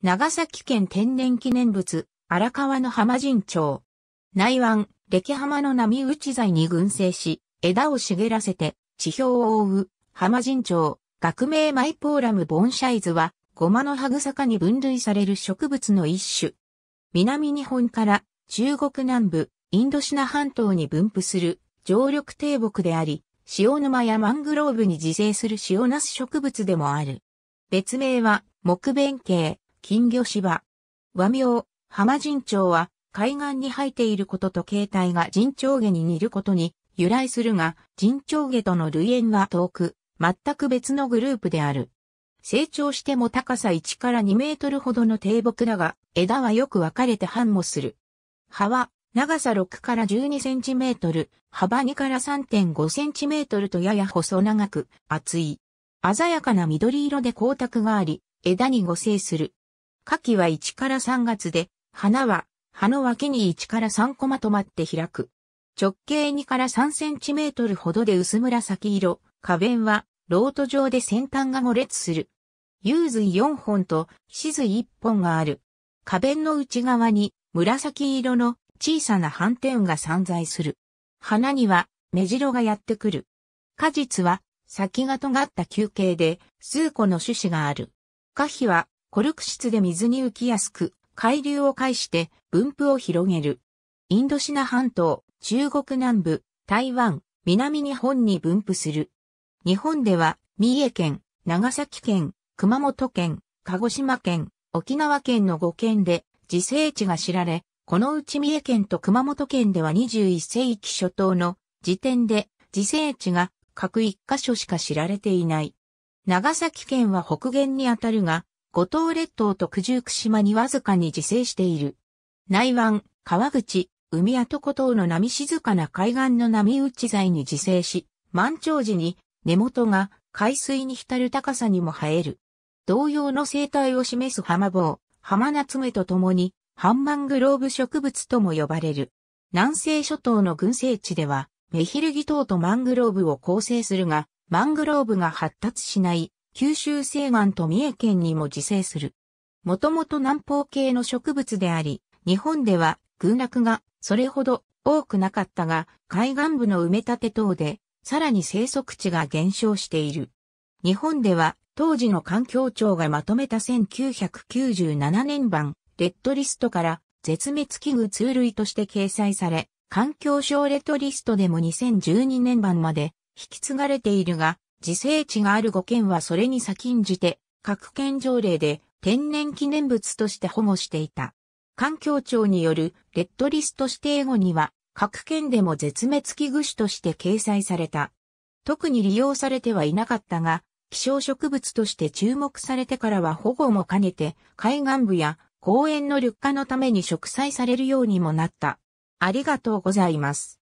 長崎県天然記念物、荒川の浜神町。内湾、歴浜の波打ち材に群生し、枝を茂らせて、地表を覆う、浜神町、学名マイポーラムボンシャイズは、ゴマの葉草科に分類される植物の一種。南日本から中国南部、インドシナ半島に分布する常緑低木であり、塩沼やマングローブに自生する塩ナス植物でもある。別名は木弁慶。金魚芝。和名、浜神鳥は、海岸に生えていることと形態が神鳥下に似ることに由来するが、神鳥下との類縁は遠く、全く別のグループである。成長しても高さ1から2メートルほどの低木だが、枝はよく分かれて繁茂する。葉は、長さ6から12センチメートル、幅2から3.5センチメートルとやや細長く、厚い。鮮やかな緑色で光沢があり、枝に互生する。夏季は1から3月で、花は、葉の脇に1から3コマとまって開く。直径2から3センチメートルほどで薄紫色、花弁は、ロート状で先端が5列する。幽髄4本と、死髄1本がある。花弁の内側に、紫色の小さな斑点が散在する。花には、目白がやってくる。果実は、先が尖った球形で、数個の種子がある。花皮は、コルク質で水に浮きやすく、海流を介して分布を広げる。インドシナ半島、中国南部、台湾、南日本に分布する。日本では、三重県、長崎県、熊本県、鹿児島県、沖縄県の5県で自生地が知られ、このうち三重県と熊本県では21世紀初頭の時点で自生地が各1箇所しか知られていない。長崎県は北限にあたるが、五島列島と九十九島にわずかに自生している。内湾、川口、海跡古島の波静かな海岸の波打ち材に自生し、満潮時に根元が海水に浸る高さにも生える。同様の生態を示す浜棒、浜夏目とともに、ハンマングローブ植物とも呼ばれる。南西諸島の群生地では、メヒルギ島とマングローブを構成するが、マングローブが発達しない九州西岸と三重県にも自生する。もともと南方系の植物であり、日本では群落がそれほど多くなかったが、海岸部の埋め立て等で、さらに生息地が減少している。日本では当時の環境庁がまとめた1997年版レッドリストから絶滅危惧通類として掲載され、環境省レッドリストでも2012年版まで引き継がれているが、自生地がある5県はそれに先んじて、各県条例で天然記念物として保護していた。環境庁によるレッドリスト指定後には、各県でも絶滅危惧種として掲載された。特に利用されてはいなかったが、希少植物として注目されてからは保護も兼ねて、海岸部や公園の緑化のために植栽されるようにもなった。ありがとうございます。